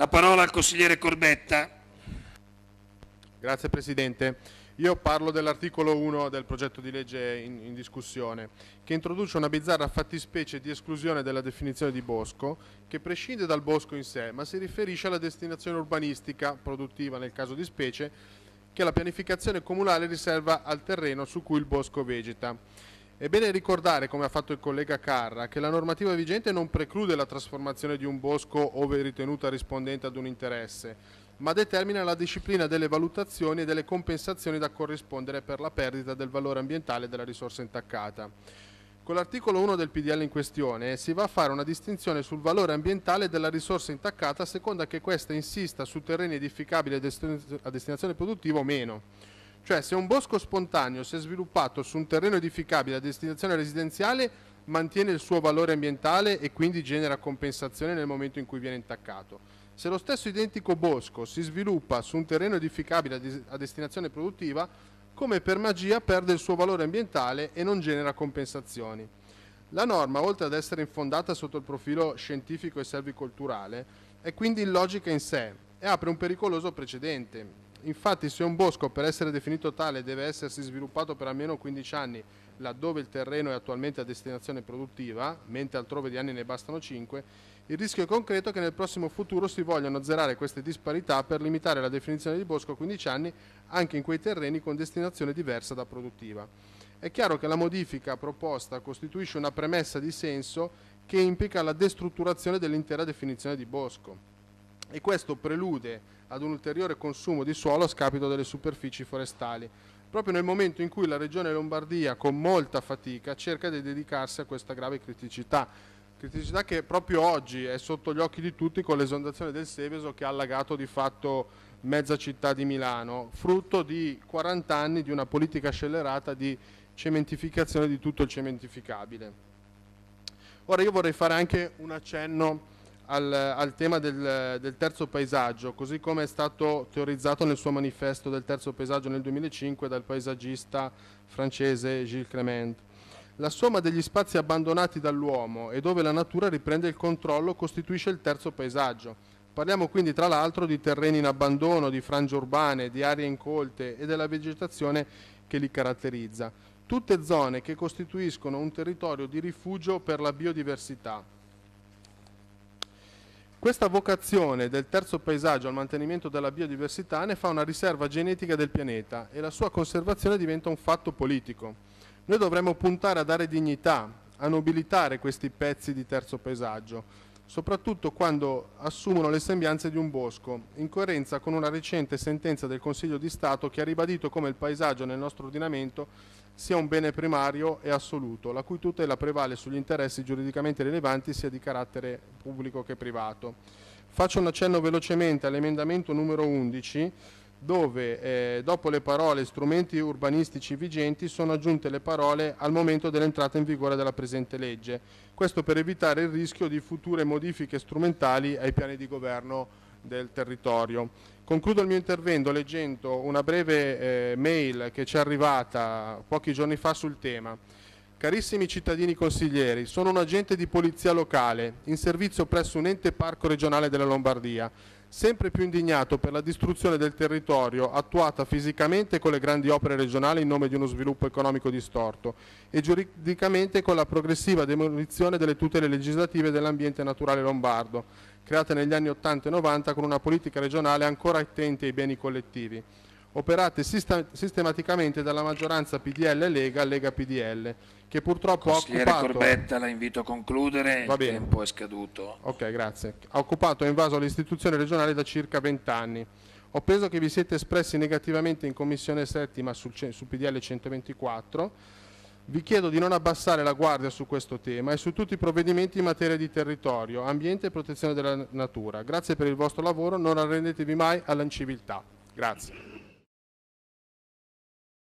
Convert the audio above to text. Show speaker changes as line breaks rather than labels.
La parola al consigliere Corbetta. Grazie Presidente. Io parlo dell'articolo 1 del progetto di legge in, in, discussione, che introduce una bizzarra fattispecie di esclusione della definizione di bosco, che prescinde dal bosco in sé, ma si riferisce alla destinazione urbanistica, produttiva nel caso di specie, che la pianificazione comunale riserva al terreno su cui il bosco vegeta. È bene ricordare, come ha fatto il collega Carra, che la normativa vigente non preclude la trasformazione di un bosco ove ritenuta rispondente ad un interesse, ma determina la disciplina delle valutazioni e delle compensazioni da corrispondere per la perdita del valore ambientale della risorsa intaccata. Con l'articolo 1 del PDL in questione si va a fare una distinzione sul valore ambientale della risorsa intaccata a seconda che questa insista su terreni edificabili a destinazione produttiva o meno. Cioè se un bosco spontaneo si è sviluppato su un terreno edificabile a destinazione residenziale mantiene il suo valore ambientale e quindi genera compensazione nel momento in cui viene intaccato. Se lo stesso identico bosco si sviluppa su un terreno edificabile a destinazione produttiva, come per magia perde il suo valore ambientale e non genera compensazioni. La norma, oltre ad essere infondata sotto il profilo scientifico e selvicolturale, è quindi illogica in sé e apre un pericoloso precedente, Infatti se un bosco per essere definito tale deve essersi sviluppato per almeno 15 anni laddove il terreno è attualmente a destinazione produttiva, mentre altrove di anni ne bastano 5, il rischio è concreto che nel prossimo futuro si vogliano zerare queste disparità per limitare la definizione di bosco a 15 anni anche in quei terreni con destinazione diversa da produttiva. È chiaro che la modifica proposta costituisce una premessa di senso che implica la destrutturazione dell'intera definizione di bosco e questo prelude ad un ulteriore consumo di suolo a scapito delle superfici forestali, proprio nel momento in cui la regione Lombardia con molta fatica cerca di dedicarsi a questa grave criticità, criticità che proprio oggi è sotto gli occhi di tutti con l'esondazione del Seveso che ha allagato di fatto mezza città di Milano, frutto di 40 anni di una politica scellerata di cementificazione di tutto il cementificabile. Ora io vorrei fare anche un accenno al, al tema del, del, terzo paesaggio, così come è stato teorizzato nel suo manifesto del terzo paesaggio nel 2005 dal paesaggista francese Gilles Clement. La somma degli spazi abbandonati dall'uomo e dove la natura riprende il controllo costituisce il terzo paesaggio. Parliamo quindi tra l'altro di terreni in abbandono, di frange urbane, di aree incolte e della vegetazione che li caratterizza. Tutte zone che costituiscono un territorio di rifugio per la biodiversità. Questa vocazione del terzo paesaggio al mantenimento della biodiversità ne fa una riserva genetica del pianeta e la sua conservazione diventa un fatto politico. Noi dovremmo puntare a dare dignità, a nobilitare questi pezzi di terzo paesaggio, soprattutto quando assumono le sembianze di un bosco, in coerenza con una recente sentenza del Consiglio di Stato che ha ribadito come il paesaggio nel nostro ordinamento sia un bene primario e assoluto, la cui tutela prevale sugli interessi giuridicamente rilevanti sia di carattere pubblico che privato. Faccio un accenno velocemente all'emendamento numero 11 dove eh, dopo le parole strumenti urbanistici vigenti sono aggiunte le parole al momento dell'entrata in vigore della presente legge. Questo per evitare il rischio di future modifiche strumentali ai piani di governo del territorio. Concludo il mio intervento leggendo una breve eh, mail che ci è arrivata pochi giorni fa sul tema. Carissimi cittadini consiglieri, sono un agente di polizia locale in servizio presso un ente parco regionale della Lombardia sempre più indignato per la distruzione del territorio attuata fisicamente con le grandi opere regionali in nome di uno sviluppo economico distorto e giuridicamente con la progressiva demolizione delle tutele legislative dell'ambiente naturale lombardo, create negli anni 80 e 90 con una politica regionale ancora attenti ai beni collettivi, operate sistematicamente dalla maggioranza PDL-Lega, Lega-PDL, lega pdl che purtroppo ha occupato... Corbetta, la invito a concludere, Va bene. il tempo è scaduto. Ok, grazie. Ha occupato e invaso l'istituzione regionale da circa 20 anni. Ho preso che vi siete espressi negativamente in Commissione Settima sul, sul PDL 124. Vi chiedo di non abbassare la guardia su questo tema e su tutti i provvedimenti in materia di territorio, ambiente e protezione della natura. Grazie per il vostro lavoro, non arrendetevi mai all'inciviltà. Grazie.